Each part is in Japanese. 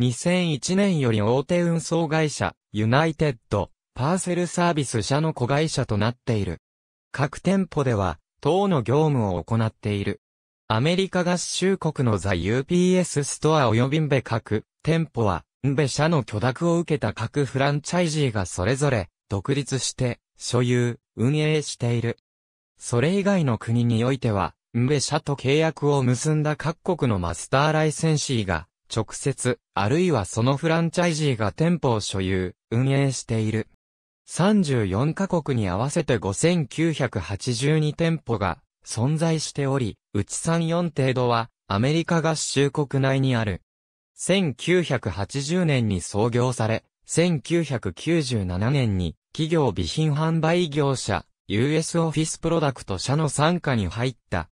2001年より大手運送会社、ユナイテッド、パーセルサービス社の子会社となっている。各店舗では、等の業務を行っている。アメリカ合衆国のザ・ UPS ストア及びんべ各店舗は、んべ社の許諾を受けた各フランチャイジーがそれぞれ独立して所有、運営している。それ以外の国においては、んべ社と契約を結んだ各国のマスターライセンシーが直接、あるいはそのフランチャイジーが店舗を所有、運営している。34カ国に合わせて5982店舗が存在しており、うち34程度はアメリカ合衆国内にある。1980年に創業され、1997年に企業備品販売業者 US オフィスプロダクト社の参加に入った。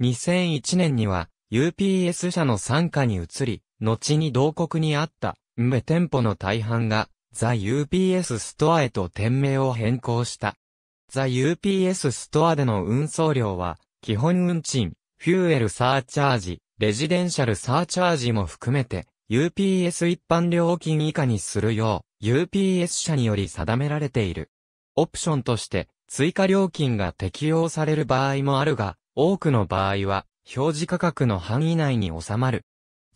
2001年には UPS 社の参加に移り、後に同国にあった、ムベ店舗の大半が、ザ・ UPS ストアへと店名を変更した。ザ・ UPS ストアでの運送料は、基本運賃、フューエルサーチャージ、レジデンシャルサーチャージも含めて、UPS 一般料金以下にするよう、UPS 社により定められている。オプションとして、追加料金が適用される場合もあるが、多くの場合は、表示価格の範囲内に収まる。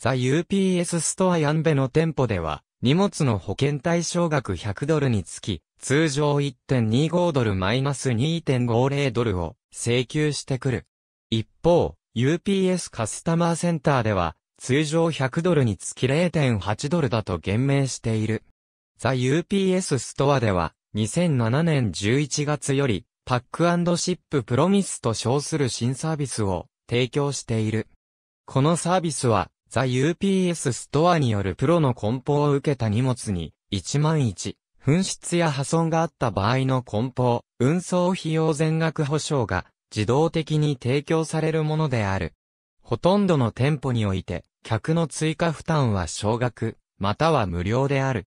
ザ・ UPS ストアヤンベの店舗では、荷物の保険対象額100ドルにつき、通常1.25ドルマイナス2.50ドルを請求してくる。一方、UPS カスタマーセンターでは、通常100ドルにつき0.8ドルだと減明している。ザ・ UPS ストアでは、2007年11月より、パックシッププロミスと称する新サービスを提供している。このサービスは、ザ・ UPS ストアによるプロの梱包を受けた荷物に、1万1、紛失や破損があった場合の梱包、運送費用全額保証が自動的に提供されるものである。ほとんどの店舗において、客の追加負担は少額、または無料である。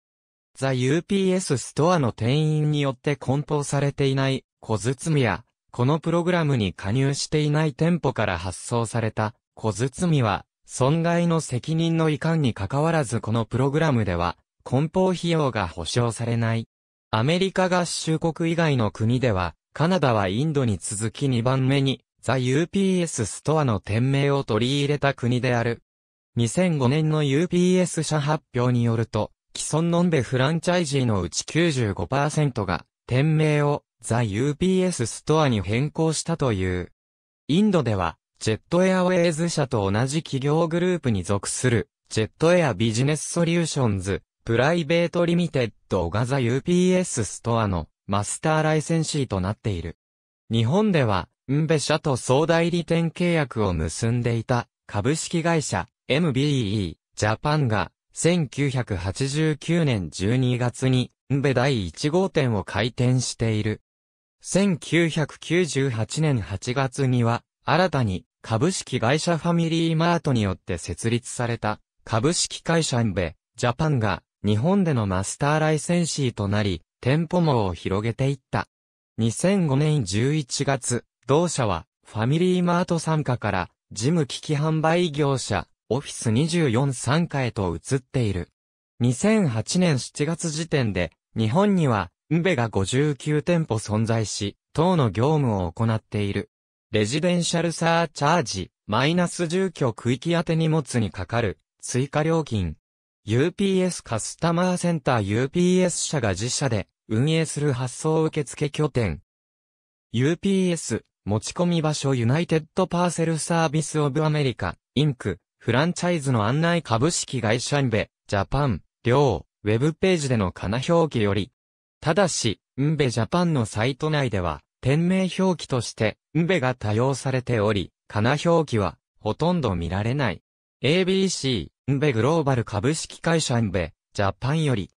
ザ・ UPS ストアの店員によって梱包されていない小包や、このプログラムに加入していない店舗から発送された小包は、損害の責任の遺憾に関わらずこのプログラムでは、梱包費用が保証されない。アメリカ合衆国以外の国では、カナダはインドに続き2番目に、ザ・ UPS ストアの店名を取り入れた国である。2005年の UPS 社発表によると、既存のんべフランチャイジーのうち95%が、店名をザ・ UPS ストアに変更したという。インドでは、ジェットエアウェイズ社と同じ企業グループに属する、ジェットエアビジネスソリューションズ、プライベートリミテッドガザ UPS ストアのマスターライセンシーとなっている。日本では、ンベ社と総代理店契約を結んでいた株式会社 MBE ジャパンが1989年12月にンベ第1号店を開店している。1998年8月には新たに株式会社ファミリーマートによって設立された、株式会社ンベ、ジャパンが、日本でのマスターライセンシーとなり、店舗網を広げていった。2005年11月、同社は、ファミリーマート参加から、事務機器販売業者、オフィス24参加へと移っている。2008年7月時点で、日本には、ンベが59店舗存在し、等の業務を行っている。レジデンシャルサーチャージ、マイナス住居区域宛荷物にかかる、追加料金。UPS カスタマーセンター UPS 社が自社で運営する発送受付拠点。UPS 持ち込み場所ユナイテッドパーセルサービスオブアメリカ、インク、フランチャイズの案内株式会社インベ、ジャパン、両、ウェブページでのかな表記より。ただし、インベジャパンのサイト内では、店名表記として、んべが多用されており、かな表記は、ほとんど見られない。ABC、んべグローバル株式会社んべ、ジャパンより、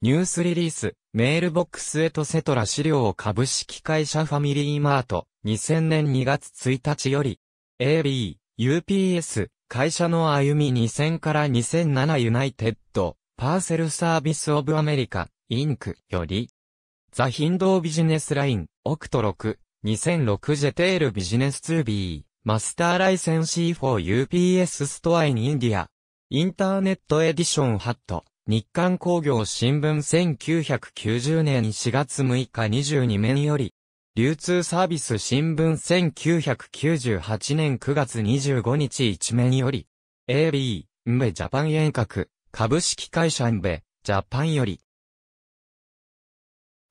ニュースリリース、メールボックスへとセトラ資料を株式会社ファミリーマート、2000年2月1日より、AB、UPS、会社の歩み2000から2007ユナイテッド、パーセルサービスオブアメリカ、インクより、ザ・ヒンドービジネスライン、オクト6、2006ジェテールビジネス 2B、マスターライセンシー 4UPS ストアインインディア、インターネットエディションハット、日刊工業新聞1990年4月6日22面より、流通サービス新聞1998年9月25日1面より、AB、ンベジャパン遠隔、株式会社ンベ、ジャパンより、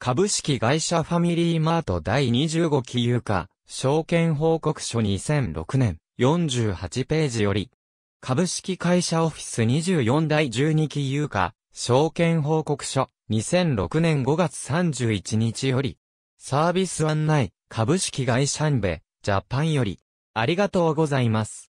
株式会社ファミリーマート第25期有価、証券報告書2006年、48ページより、株式会社オフィス24第12期有価、証券報告書2006年5月31日より、サービス案内、株式会社ンベ、ジャパンより、ありがとうございます。